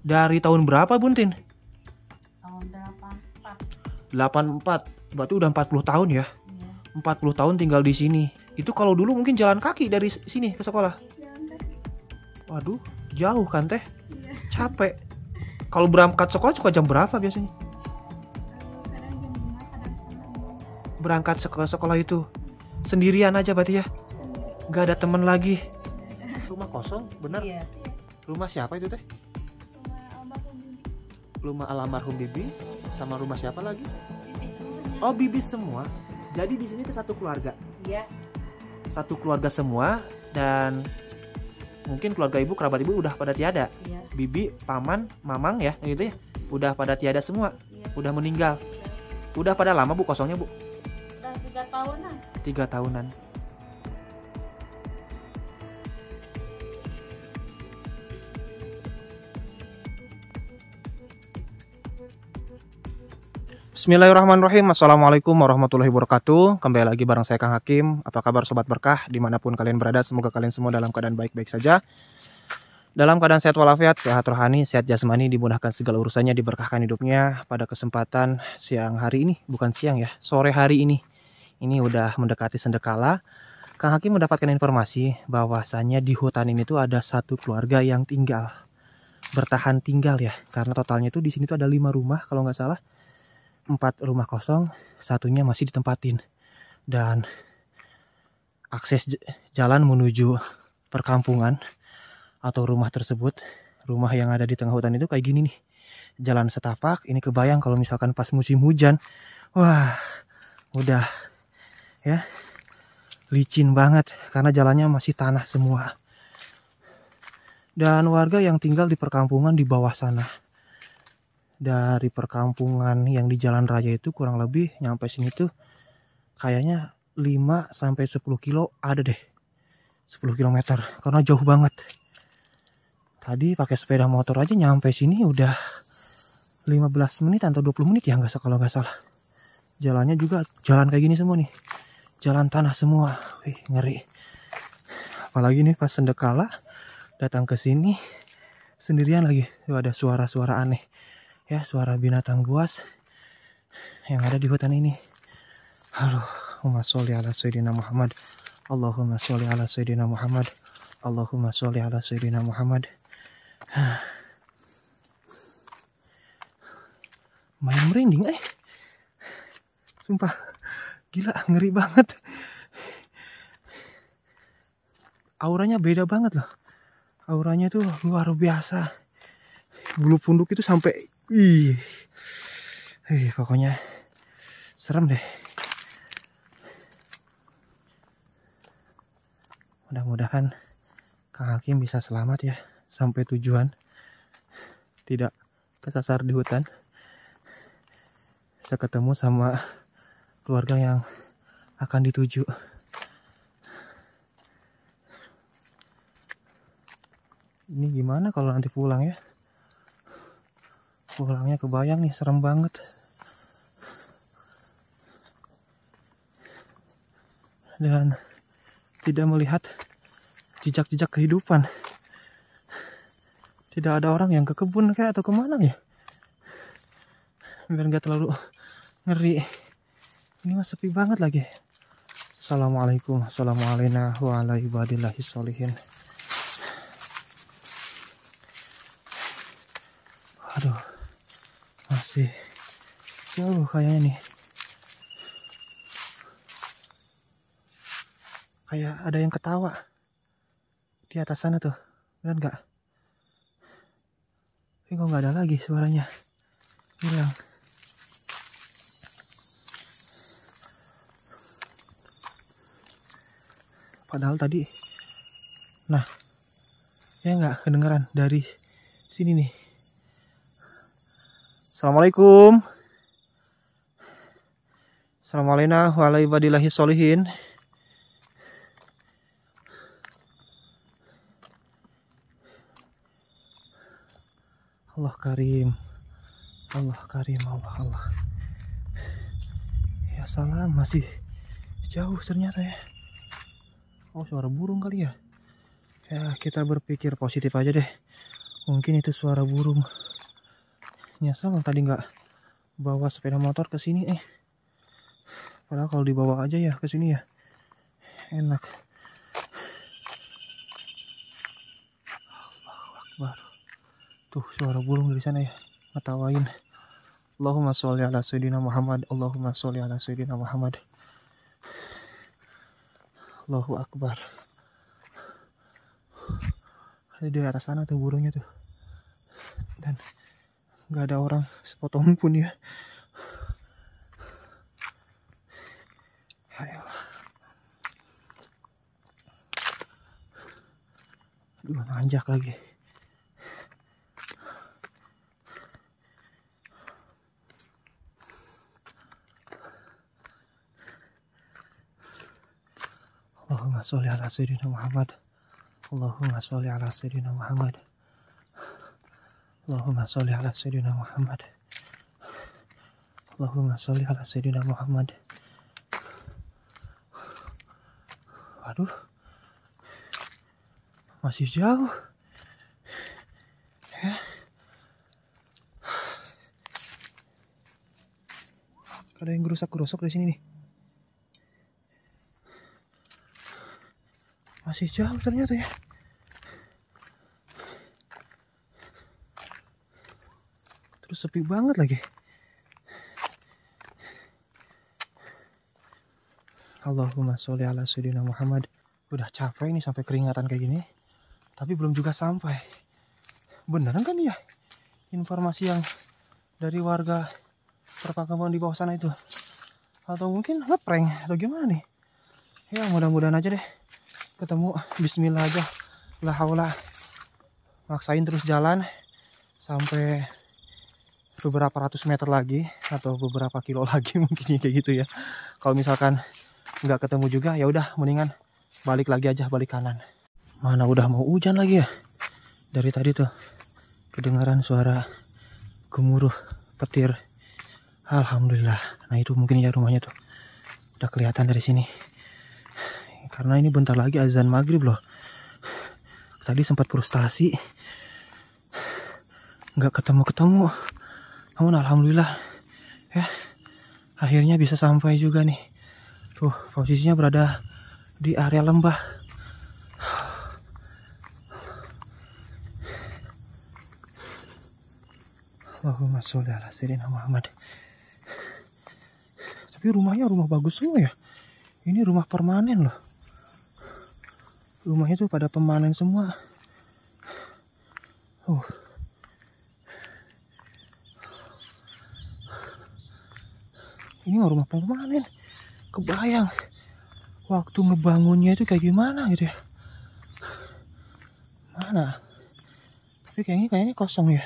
Dari tahun berapa Buntin? Tahun 84. 84. Berarti udah 40 tahun ya? Iya. 40 tahun tinggal di sini. Itu kalau dulu mungkin jalan kaki dari sini ke sekolah. Waduh, jauh kan teh? Iya. Capek. Kalau berangkat sekolah suka jam berapa biasanya? Berangkat ke sekolah itu sendirian aja berarti ya? Gak ada temen lagi. Rumah kosong, bener? Iya. Rumah siapa itu teh? rumah almarhum Bibi sama rumah siapa lagi? Bibi Oh, Bibi semua. Jadi di sini itu satu keluarga. Iya. Satu keluarga semua dan mungkin keluarga ibu, kerabat ibu udah pada tiada. Iya. Bibi, paman, mamang ya, gitu ya. Udah pada tiada semua. Iya. Udah meninggal. Iya. Udah pada lama Bu kosongnya, Bu? Udah tiga tahunan. Tiga tahunan. Bismillahirrahmanirrahim Assalamualaikum warahmatullahi wabarakatuh Kembali lagi bareng saya Kang Hakim Apa kabar Sobat Berkah Dimanapun kalian berada Semoga kalian semua dalam keadaan baik-baik saja Dalam keadaan sehat walafiat Sehat rohani, sehat jasmani Dimudahkan segala urusannya Diberkahkan hidupnya Pada kesempatan siang hari ini Bukan siang ya Sore hari ini Ini udah mendekati sendekala Kang Hakim mendapatkan informasi bahwasannya di hutan ini tuh ada satu keluarga yang tinggal bertahan tinggal ya karena totalnya tuh di sini tuh ada lima rumah kalau nggak salah empat rumah kosong satunya masih ditempatin dan akses jalan menuju perkampungan atau rumah tersebut rumah yang ada di tengah hutan itu kayak gini nih jalan setapak ini kebayang kalau misalkan pas musim hujan wah udah ya licin banget karena jalannya masih tanah semua dan warga yang tinggal di perkampungan di bawah sana dari perkampungan yang di jalan raya itu kurang lebih nyampe sini tuh kayaknya 5 sampai 10 kilo ada deh. 10 km karena jauh banget. Tadi pakai sepeda motor aja nyampe sini udah 15 menit atau 20 menit ya nggak kalau nggak salah. Jalannya juga jalan kayak gini semua nih. Jalan tanah semua. Wih, ngeri. Apalagi nih pas sendekala datang ke sini sendirian lagi. Tuh ada suara-suara aneh ya suara binatang buas yang ada di hutan ini Allahumma sholli ala sayyidina Muhammad Allahumma sholli ala sayyidina Muhammad Allahumma sholli ala sayyidina Muhammad main merinding eh sumpah gila ngeri banget auranya beda banget loh auranya tuh luar biasa bulu punduk itu sampai Ih. Ih, pokoknya serem deh. Mudah-mudahan Kang Hakim bisa selamat ya sampai tujuan. Tidak kesasar di hutan. bisa ketemu sama keluarga yang akan dituju. Ini gimana kalau nanti pulang ya? pulangnya kebayang nih serem banget dan tidak melihat jejak-jejak kehidupan tidak ada orang yang ke kebun kayak atau kemana ya biar nggak terlalu ngeri ini masih sepi banget lagi Assalamualaikum Assalamualaikum warahmatullahi wabarakatuh sih jauh kayaknya nih kayak ada yang ketawa di atas sana tuh benar nggak ini kok nggak ada lagi suaranya hilang padahal tadi nah ya nggak kedengeran dari sini nih Assalamualaikum. Assalamualaikum warahmatullahi solihin. Allah karim. Allah karim Allah Allah. Ya salam masih jauh ternyata ya. Oh suara burung kali ya. Ya kita berpikir positif aja deh. Mungkin itu suara burung. Iya, nyesel tadi nggak bawa sepeda motor ke sini eh padahal kalau dibawa aja ya ke sini ya enak Akbar tuh suara burung dari sana ya ngetawain Allahumma sholli ala sayyidina Muhammad Allahumma sholli ala sayyidina Muhammad Allahu Akbar ada di atas sana tuh burungnya tuh dan nggak ada orang sepotong pun ya Ayolah. aduh nanjak lagi Allahumma sholli ala sayyidina Muhammad Allahumma sholli ala sayyidina Muhammad Allahumma sholli ala sayyidina Muhammad. Allahumma sholli ala sayyidina Muhammad. Waduh. Masih jauh. Ya. Ada yang gerusak-gerusuk di sini nih. Masih jauh ternyata ya. sepi banget lagi Allahumma sholli ala sayyidina Muhammad udah capek ini sampai keringatan kayak gini tapi belum juga sampai beneran kan ya informasi yang dari warga perkampungan di bawah sana itu atau mungkin ngeprank atau gimana nih ya mudah-mudahan aja deh ketemu bismillah aja la haula maksain terus jalan sampai beberapa ratus meter lagi atau beberapa kilo lagi mungkin ya, kayak gitu ya kalau misalkan nggak ketemu juga ya udah mendingan balik lagi aja balik kanan mana udah mau hujan lagi ya dari tadi tuh kedengaran suara gemuruh petir Alhamdulillah nah itu mungkin ya rumahnya tuh udah kelihatan dari sini karena ini bentar lagi azan maghrib loh tadi sempat frustasi nggak ketemu-ketemu namun alhamdulillah ya akhirnya bisa sampai juga nih tuh posisinya berada di area lembah Allahumma sholli ala sayyidina Muhammad. Tapi rumahnya rumah bagus semua ya. Ini rumah permanen loh. Rumahnya tuh pada permanen semua. Uh. ini mah rumah permanen kebayang waktu ngebangunnya itu kayak gimana gitu ya mana tapi kayaknya kayaknya kosong ya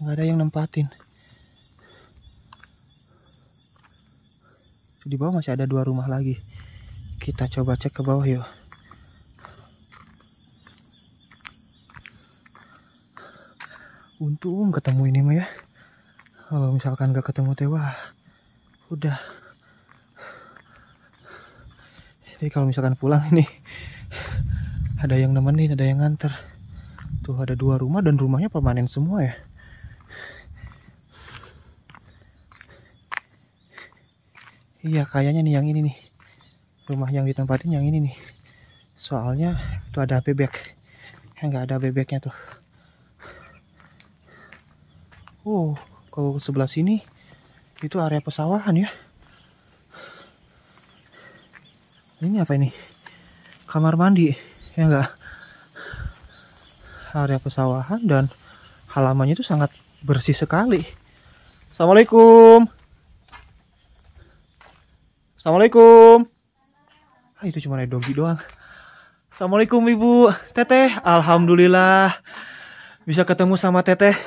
nggak ada yang nempatin di bawah masih ada dua rumah lagi kita coba cek ke bawah yuk untung ketemu ini mah ya kalau misalkan gak ketemu teh wah udah jadi kalau misalkan pulang ini ada yang nemenin ada yang nganter tuh ada dua rumah dan rumahnya permanen semua ya iya kayaknya nih yang ini nih rumah yang ditempatin yang ini nih soalnya itu ada bebek yang nggak ada bebeknya tuh Uh kalau sebelah sini itu area pesawahan ya ini apa ini kamar mandi ya enggak area pesawahan dan halamannya itu sangat bersih sekali Assalamualaikum Assalamualaikum ah, itu cuma ada dogi doang Assalamualaikum Ibu Teteh Alhamdulillah bisa ketemu sama Teteh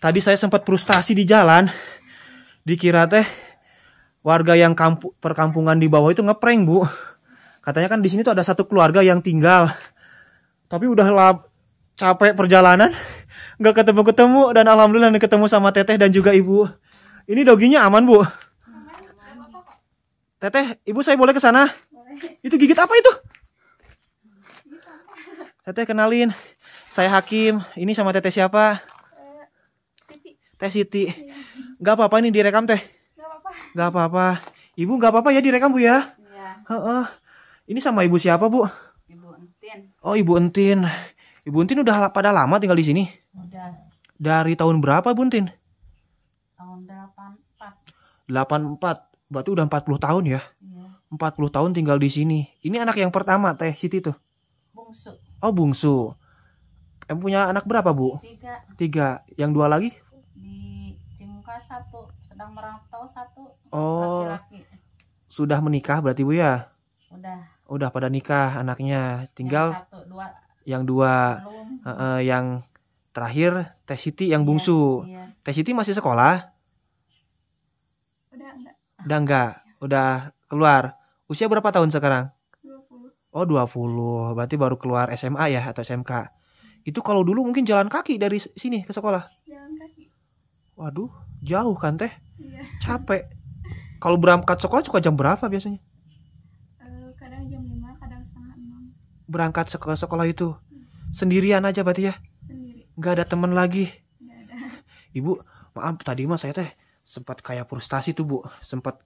tadi saya sempat frustasi di jalan dikira teh warga yang kampu, perkampungan di bawah itu ngeprank bu katanya kan di sini tuh ada satu keluarga yang tinggal tapi udah lap, capek perjalanan nggak ketemu ketemu dan alhamdulillah nih ketemu sama teteh dan juga ibu ini doginya aman bu teteh ibu saya boleh ke sana itu gigit apa itu teteh kenalin saya hakim ini sama teteh siapa Teh Siti. Iya. Gak apa-apa nih direkam teh. Gak apa-apa. apa-apa. Ibu gak apa-apa ya direkam bu ya. Iya. Heeh. Ini sama ibu siapa bu? Ibu Entin. Oh ibu Entin. Ibu Entin udah pada lama tinggal di sini. Udah. Dari tahun berapa Bu Entin? Tahun 84. 84. Berarti udah 40 tahun ya? Iya. 40 tahun tinggal di sini. Ini anak yang pertama Teh Siti tuh. Bungsu. Oh bungsu. Em punya anak berapa bu? Tiga. Tiga. Yang dua lagi? satu, sedang merantau satu. Oh. Laki-laki. Sudah menikah berarti Bu ya? Udah. Udah pada nikah anaknya. Tinggal yang satu, dua. Yang dua. Uh, uh, yang terakhir Teh Siti yang iya, bungsu. Iya. Teh Siti masih sekolah? Udah enggak. Udah enggak. Udah keluar. Usia berapa tahun sekarang? 20. Oh, 20. Berarti baru keluar SMA ya atau SMK. Itu kalau dulu mungkin jalan kaki dari sini ke sekolah. Jalan kaki. Waduh, jauh kan teh iya. capek kalau berangkat sekolah suka jam berapa biasanya uh, kadang jam 5 kadang setengah 6 berangkat sekolah sekolah itu hmm. sendirian aja berarti ya sendiri nggak ada teman lagi ada. ibu maaf tadi mah saya teh sempat kayak frustasi tuh bu sempat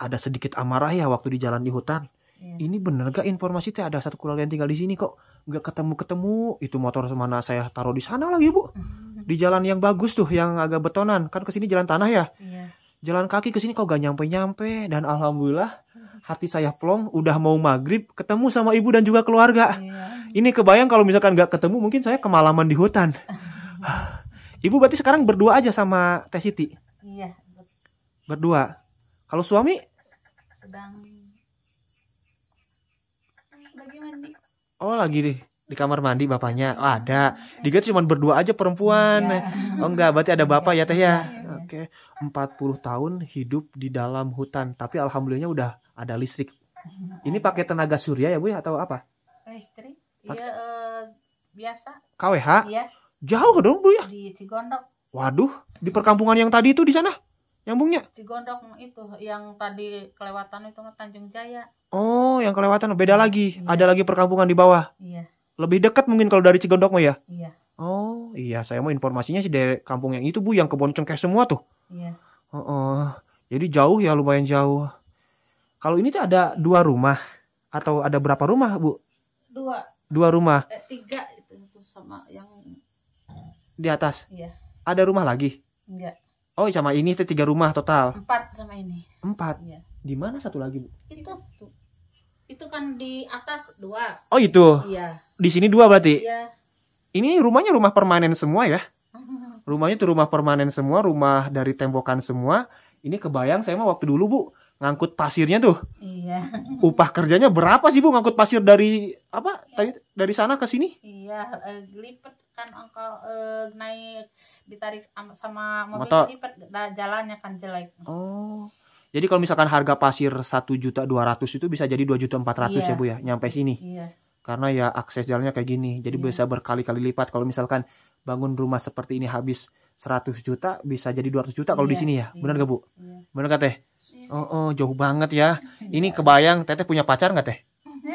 ada sedikit amarah ya waktu di jalan di hutan iya. ini bener gak informasi teh ada satu keluarga yang tinggal di sini kok nggak ketemu ketemu itu motor mana saya taruh di sana lagi bu mm -hmm di jalan yang bagus tuh yang agak betonan kan kesini jalan tanah ya iya. jalan kaki kesini kok gak nyampe nyampe dan alhamdulillah hati saya plong udah mau maghrib ketemu sama ibu dan juga keluarga iya. ini kebayang kalau misalkan gak ketemu mungkin saya kemalaman di hutan ibu berarti sekarang berdua aja sama teh siti iya berdua kalau suami sedang lagi mandi oh lagi deh di kamar mandi bapaknya oh, ada dikira cuma berdua aja perempuan ya. oh enggak berarti ada bapak ya teh ya iya, iya. oke okay. 40 tahun hidup di dalam hutan tapi alhamdulillahnya udah ada listrik ini pakai tenaga surya ya bu ya atau apa listrik iya ya uh, biasa KWH ya. jauh dong bu ya di Cigondok waduh di perkampungan yang tadi itu di sana nyambungnya Cigondok itu yang tadi kelewatan itu Tanjung Jaya oh yang kelewatan beda lagi ya. ada lagi perkampungan di bawah iya lebih dekat mungkin kalau dari Cigodok mah ya? Iya. Oh, iya saya mau informasinya sih dari kampung yang itu Bu yang kebon cengkeh semua tuh. Iya. Uh -uh. Jadi jauh ya lumayan jauh. Kalau ini tuh ada dua rumah atau ada berapa rumah, Bu? Dua. Dua rumah. Eh, tiga itu, sama yang di atas. Iya. Ada rumah lagi? Enggak. Oh, sama ini itu tiga rumah total. Empat sama ini. Empat. Iya. Di mana satu lagi, Bu? Itu. Itu kan di atas dua. Oh itu. Iya. Di sini dua berarti. Iya. Ini rumahnya rumah permanen semua ya? Rumahnya itu rumah permanen semua, rumah dari tembokan semua. Ini kebayang saya mah waktu dulu bu ngangkut pasirnya tuh. Iya. Upah kerjanya berapa sih bu ngangkut pasir dari apa Iya. dari sana ke sini? Iya, eh, lipet lipat kan engkau eh, naik ditarik sama mobil Mata. lipat jalannya kan jelek. Oh. Jadi kalau misalkan harga pasir satu juta dua ratus itu bisa jadi dua juta empat ratus iya. ya bu ya nyampe sini. Iya. Karena ya akses jalannya kayak gini, jadi yeah. bisa berkali-kali lipat. Kalau misalkan bangun rumah seperti ini habis 100 juta bisa jadi 200 juta kalau yeah. di iya, sini ya, iya, benar gak bu? Yeah. Benar gak teh? Yeah. Oh, oh jauh banget ya. Iya. Ini kebayang teteh punya pacar nggak teh?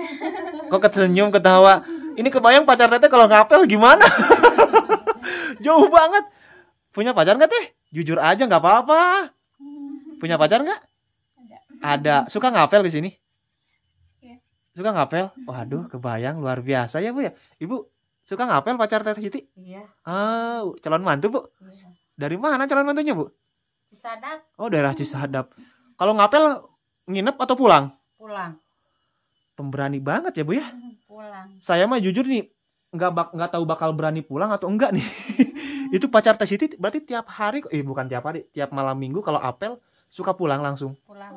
Kok ketenyum ketawa? Ini kebayang pacar teteh kalau ngapel gimana? jauh banget. Punya pacar nggak teh? Jujur aja nggak apa-apa Punya pacar nggak? Ada. Ada. Suka ngapel di sini? Iya. Suka ngapel? Waduh, kebayang luar biasa ya, Bu ya. Ibu suka ngapel pacar Teh Siti? Iya. Ah, calon mantu, Bu. Iya. Dari mana calon mantunya, Bu? Cisadap. Oh, daerah Cisadap. Kalau ngapel nginep atau pulang? Pulang. Pemberani banget ya, Bu ya? Hmm, pulang. Saya mah jujur nih nggak bak nggak tahu bakal berani pulang atau enggak nih. itu pacar Teh Siti berarti tiap hari eh bukan tiap hari, tiap malam Minggu kalau apel suka pulang langsung pulang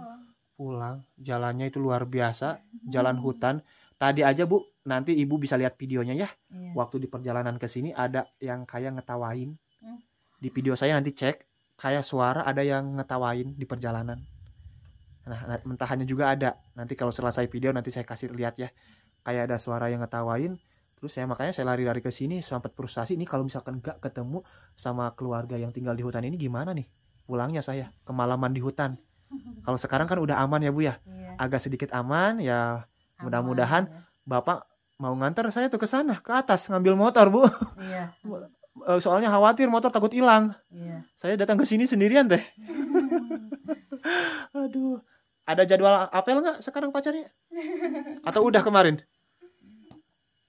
pulang jalannya itu luar biasa jalan hutan tadi aja bu nanti ibu bisa lihat videonya ya iya. waktu di perjalanan ke sini ada yang kayak ngetawain hmm. di video saya nanti cek kayak suara ada yang ngetawain di perjalanan nah, nah mentahannya juga ada nanti kalau selesai video nanti saya kasih lihat ya kayak ada suara yang ngetawain terus saya makanya saya lari-lari ke sini sampai frustasi ini kalau misalkan nggak ketemu sama keluarga yang tinggal di hutan ini gimana nih pulangnya saya kemalaman di hutan. Kalau sekarang kan udah aman ya Bu ya. Iya. Agak sedikit aman ya. Mudah-mudahan ya. Bapak mau nganter saya tuh ke sana ke atas ngambil motor Bu. Iya. Eh, soalnya khawatir motor takut hilang. Iya. Saya datang ke sini sendirian teh. Aduh. Ada jadwal apel nggak sekarang pacarnya? Atau udah kemarin?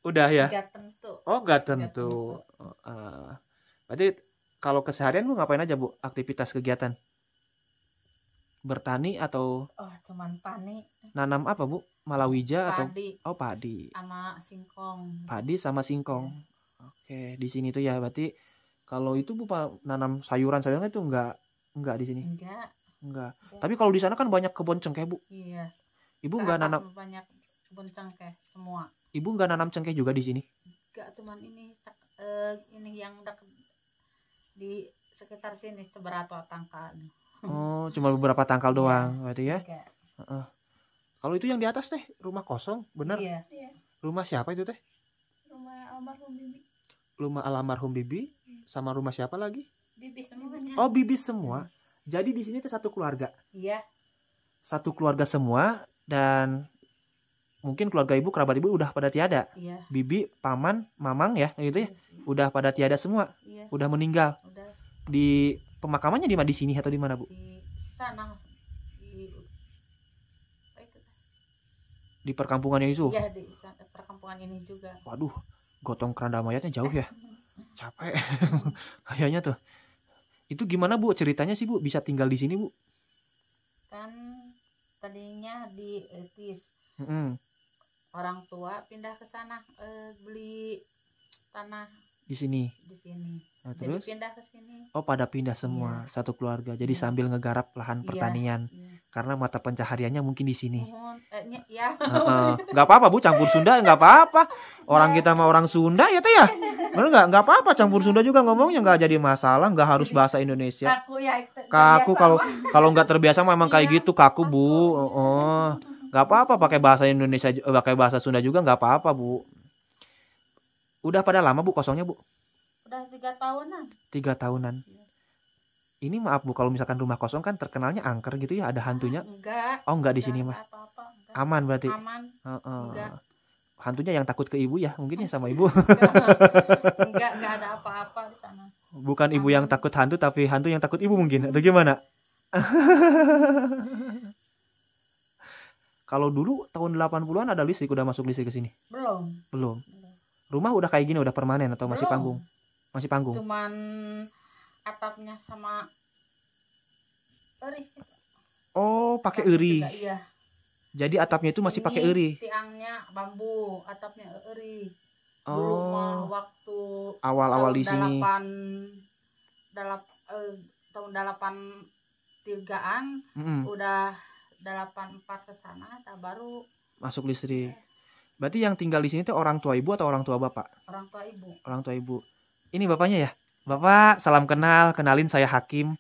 Udah ya. Gak tentu. Oh, gak tentu. Gak tentu. Uh, berarti kalau keseharian lu ngapain aja bu aktivitas kegiatan bertani atau oh cuman tani nanam apa bu malawija padi. atau oh padi sama singkong padi sama singkong iya. oke di sini tuh ya berarti kalau itu bu nanam sayuran sayuran itu enggak enggak di sini enggak enggak, iya. tapi kalau di sana kan banyak kebun cengkeh bu iya ibu enggak nanam banyak kebun cengkeh semua ibu enggak nanam cengkeh juga di sini enggak cuman ini uh, ini yang udah di sekitar sini seberapa tangkal oh cuma beberapa tangkal iya. doang ya, berarti ya uh -uh. kalau itu yang di atas teh rumah kosong benar iya. rumah siapa itu teh rumah almarhum bibi rumah almarhum bibi sama rumah siapa lagi bibi semuanya oh bibi semua jadi di sini teh satu keluarga iya satu keluarga semua dan mungkin keluarga ibu kerabat ibu udah pada tiada iya. bibi paman mamang ya gitu ya iya. udah pada tiada semua iya. udah meninggal udah. di pemakamannya di mana di sini atau di mana bu di sana di perkampungannya perkampungan itu ya di perkampungan ini juga waduh gotong keranda mayatnya jauh ya capek kayaknya tuh itu gimana bu ceritanya sih bu bisa tinggal di sini bu kan tadinya di etis mm -hmm orang tua pindah ke sana eh, beli tanah di sini di sini nah, terus pindah ke sini oh pada pindah semua iya. satu keluarga jadi iya. sambil ngegarap lahan iya, pertanian iya, karena mata pencahariannya mungkin di sini uh, eh, ya nggak uh, apa-apa bu campur Sunda nggak apa-apa orang iya. kita mah orang Sunda ya teh ya benar nggak nggak apa-apa campur Sunda juga ngomongnya nggak jadi masalah nggak harus bahasa Indonesia kaku ya kaku kalau kalau nggak terbiasa memang kayak iya. gitu kaku bu oh, oh nggak apa-apa pakai bahasa Indonesia eh, pakai bahasa Sunda juga nggak apa-apa bu udah pada lama bu kosongnya bu udah tiga tahunan tiga tahunan iya. ini maaf bu kalau misalkan rumah kosong kan terkenalnya angker gitu ya ada hantunya ah, enggak oh enggak, di sini mah aman berarti aman uh -uh. Enggak. hantunya yang takut ke ibu ya mungkin ya sama ibu enggak enggak ada apa-apa di sana bukan aman. ibu yang takut hantu tapi hantu yang takut ibu mungkin atau gimana Kalau dulu tahun 80-an ada listrik udah masuk listrik ke sini? Belum. Belum. Rumah udah kayak gini udah permanen atau masih Belum. panggung? Masih panggung. Cuman atapnya sama eri. Oh, pakai eri. iya. Jadi atapnya itu masih pakai eri. Tiangnya bambu, atapnya eri. Oh. Dulu waktu awal-awal di sini. eh, tahun 83-an mm -hmm. udah 84 ke sana baru masuk listrik. Iya. Berarti yang tinggal di sini tuh orang tua ibu atau orang tua bapak? Orang tua ibu. Orang tua ibu. Ini bapaknya ya? Bapak, salam kenal. Kenalin saya Hakim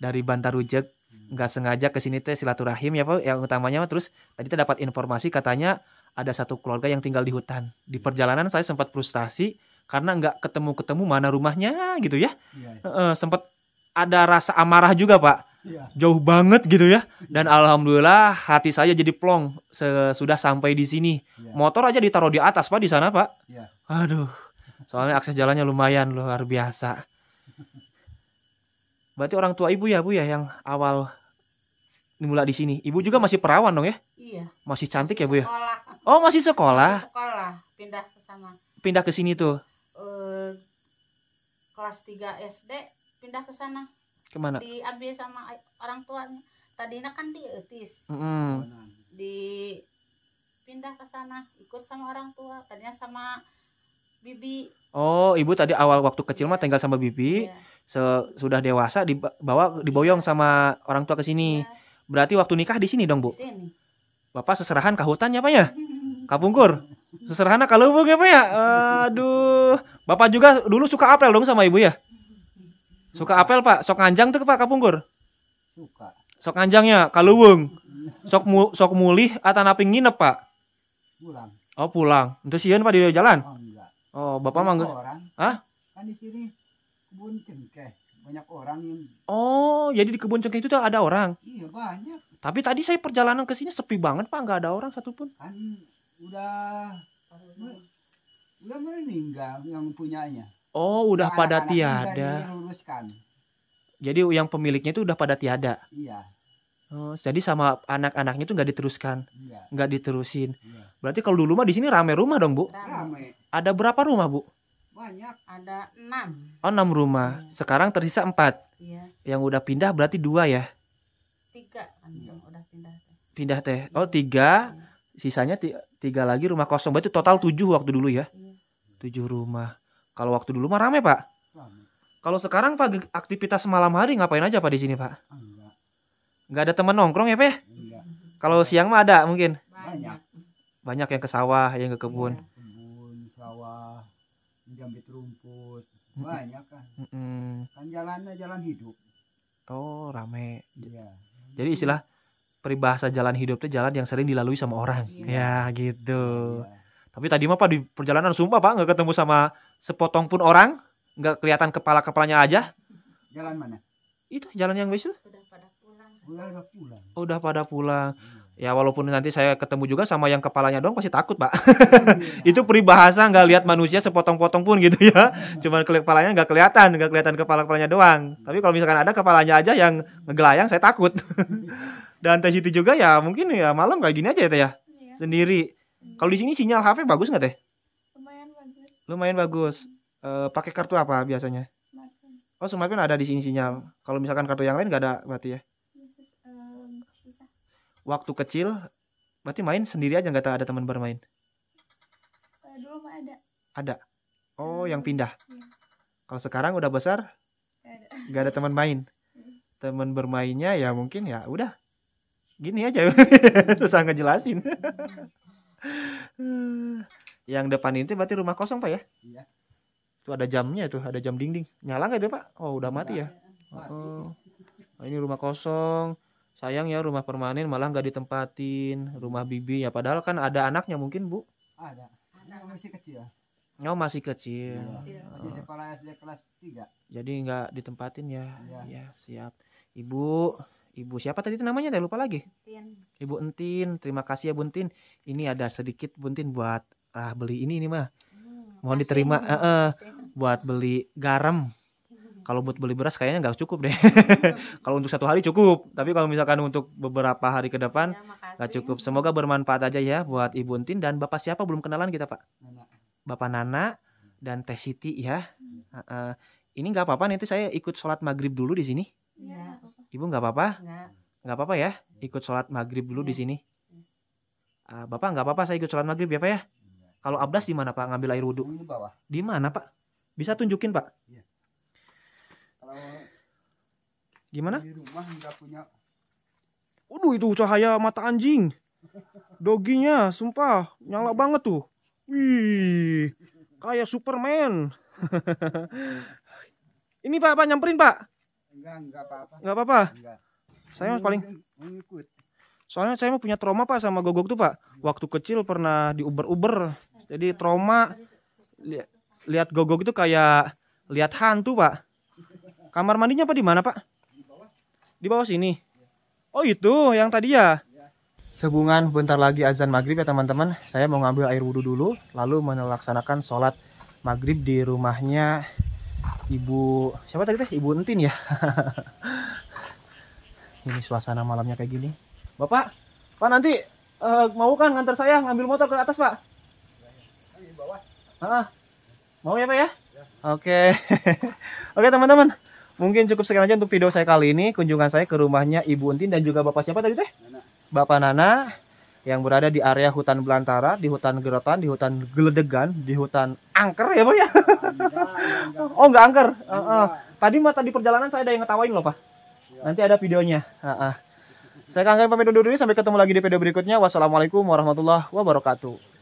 dari Bantarujek. Nggak sengaja ke sini teh silaturahim ya Pak. Yang utamanya terus tadi kita dapat informasi katanya ada satu keluarga yang tinggal di hutan. Di perjalanan saya sempat frustasi karena enggak ketemu-ketemu mana rumahnya gitu ya. ya, ya. sempat ada rasa amarah juga Pak Iya. jauh banget gitu ya dan alhamdulillah hati saya jadi plong sesudah sampai di sini iya. motor aja ditaruh di atas pak di sana pak iya. aduh soalnya akses jalannya lumayan luar biasa berarti orang tua ibu ya bu ya yang awal mula di sini ibu juga masih perawan dong ya iya masih cantik masih ya bu ya oh masih sekolah masih sekolah pindah ke sana pindah ke sini tuh uh, kelas 3 SD pindah ke sana kemana diambil sama orang tuanya tadinya kan di etis mm di pindah ke sana ikut sama orang tua tadinya sama bibi oh ibu tadi awal waktu kecil yeah. mah iya. tinggal sama bibi yeah. Se sudah dewasa dibawa diboyong yeah. sama orang tua ke sini yeah. berarti waktu nikah di sini dong bu sini. bapak seserahan ke nyapanya ya, ya? kapungkur seserhana ya, kalau bu apa ya aduh bapak juga dulu suka apel dong sama ibu ya Suka apel pak, sok anjang tuh pak Kapungkur. Suka. Sok anjangnya kaluwung. Sok mu, sok mulih atau napi nginep pak. Pulang. Oh pulang. Untuk siun pak di jalan. Oh, enggak. oh bapak enggak. Hah? Kan di sini kebun cengkeh banyak orang yang. Oh jadi di kebun cengkeh itu tuh ada orang. Iya banyak. Tapi tadi saya perjalanan ke sini sepi banget pak, nggak ada orang satupun. Kan udah udah meninggal yang punyanya. Oh, udah Anak pada tiada. Jadi yang pemiliknya itu udah pada tiada. Iya. Oh, jadi sama anak-anaknya itu nggak diteruskan, iya. nggak iya. diterusin. Iya. Berarti kalau dulu mah di sini rame rumah dong bu. Rame. Ada berapa rumah bu? Banyak. Ada enam. Oh enam rumah. Iya. Sekarang tersisa empat. Iya. Yang udah pindah berarti dua ya? Tiga yang iya. udah pindah. Pindah teh. Oh tiga. Iya. Sisanya tiga lagi rumah kosong. Berarti total tujuh waktu dulu ya? Iya. Tujuh rumah. Kalau waktu dulu mah rame, Pak. Kalau sekarang Pak aktivitas malam hari ngapain aja Pak di sini, Pak? Ah, enggak. ada teman nongkrong ya, Pak? Kalau siang mah ada mungkin. Banyak. Banyak yang ke sawah, yang ke kebun. Ya, kebun, sawah, menjambit rumput. Banyak kan. Mm -mm. Kan jalannya jalan hidup. Oh, rame. Iya. Jadi istilah peribahasa jalan hidup itu jalan yang sering dilalui sama orang. Iya. Ya, gitu. Iya. Tapi tadi mah Pak di perjalanan sumpah Pak nggak ketemu sama sepotong pun orang nggak kelihatan kepala kepalanya aja jalan mana itu jalan yang besok udah pada pulang udah pada pulang oh, iya. ya walaupun nanti saya ketemu juga sama yang kepalanya doang pasti takut pak ya. itu peribahasa nggak lihat manusia sepotong-potong pun gitu ya iya. cuman kepalanya nggak kelihatan nggak kelihatan kepala kepalanya doang tapi kalau misalkan ada kepalanya aja yang ngegelayang saya takut dan teh itu juga ya mungkin ya malam kayak gini aja ya teh ya iya. sendiri kalau di sini sinyal HP bagus nggak teh lumayan bagus E, pakai kartu apa biasanya oh semakin ada di sini sinyal kalau misalkan kartu yang lain gak ada berarti ya eh, waktu kecil berarti main sendiri aja nggak ada teman bermain eh, dulu ada ada oh yang iya. pindah kalau sekarang udah besar nggak ada, ada teman main iya. teman bermainnya ya mungkin ya udah gini aja iya. susah ngejelasin yang depan ini berarti rumah kosong pak ya iya Tuh ada jamnya tuh, ada jam dinding nyala nggak itu pak oh udah mati ya mati. Ya. oh nah, ini rumah kosong sayang ya rumah permanen malah nggak ditempatin rumah bibi ya padahal kan ada anaknya mungkin bu ada Anak masih kecil Oh masih kecil. Ya, oh. Masih sekolah SD kelas 3. Jadi nggak ditempatin ya. Iya. Ya, siap. Ibu, Ibu siapa tadi itu namanya? Saya lupa lagi. Entin. Ibu Entin, terima kasih ya Buntin. Ini ada sedikit Buntin buat ah beli ini nih mah hmm, mohon diterima uh, uh, buat beli garam hmm. kalau buat beli beras kayaknya nggak cukup deh hmm. kalau untuk satu hari cukup tapi kalau misalkan untuk beberapa hari ke depan ya, nggak ya, cukup semoga bermanfaat aja ya buat ibu Untin dan bapak siapa belum kenalan kita pak bapak Nana dan Teh Siti ya uh, uh, ini nggak apa-apa nanti saya ikut sholat maghrib dulu di sini ya. ibu nggak apa-apa nggak apa-apa ya ikut sholat maghrib dulu ya. di iya. sini iya. Ah, bapak nggak apa-apa saya ikut sholat maghrib ya pak ya kalau ablas di mana Pak ngambil air wudhu? Di bawah. Di mana Pak? Bisa tunjukin Pak? Iya. Kalau gimana? Di rumah nggak punya. Waduh itu cahaya mata anjing. Doginya, sumpah nyala banget tuh. Wih, kayak Superman. Ini Pak, Pak nyamperin Pak? Enggak, enggak apa-apa. Enggak apa-apa. Saya paling mengikut. Soalnya saya mau punya trauma Pak sama gogok tuh Pak. Iya. Waktu kecil pernah diuber-uber jadi trauma lihat lihat gogok itu kayak lihat hantu pak kamar mandinya apa di mana pak di bawah sini oh itu yang tadi ya Sebungan bentar lagi azan maghrib ya teman-teman Saya mau ngambil air wudhu dulu Lalu melaksanakan sholat maghrib di rumahnya Ibu Siapa tadi teh? Ibu Entin ya Ini suasana malamnya kayak gini Bapak Pak nanti uh, mau kan ngantar saya ngambil motor ke atas pak Ah, mau ya Pak ya? ya. Oke. Oke teman-teman. Mungkin cukup sekian aja untuk video saya kali ini. Kunjungan saya ke rumahnya Ibu Untin dan juga Bapak siapa tadi teh? Nana. Bapak Nana yang berada di area hutan belantara, di hutan gerotan, di hutan geledegan, di hutan angker ya pak ya? Enggak, Oh nggak angker. Enggak. Uh, uh. Tadi mata di perjalanan saya ada yang ngetawain loh pak. Ya. Nanti ada videonya. Uh, uh. Saya kangen pamit undur diri sampai ketemu lagi di video berikutnya. Wassalamualaikum warahmatullahi wabarakatuh.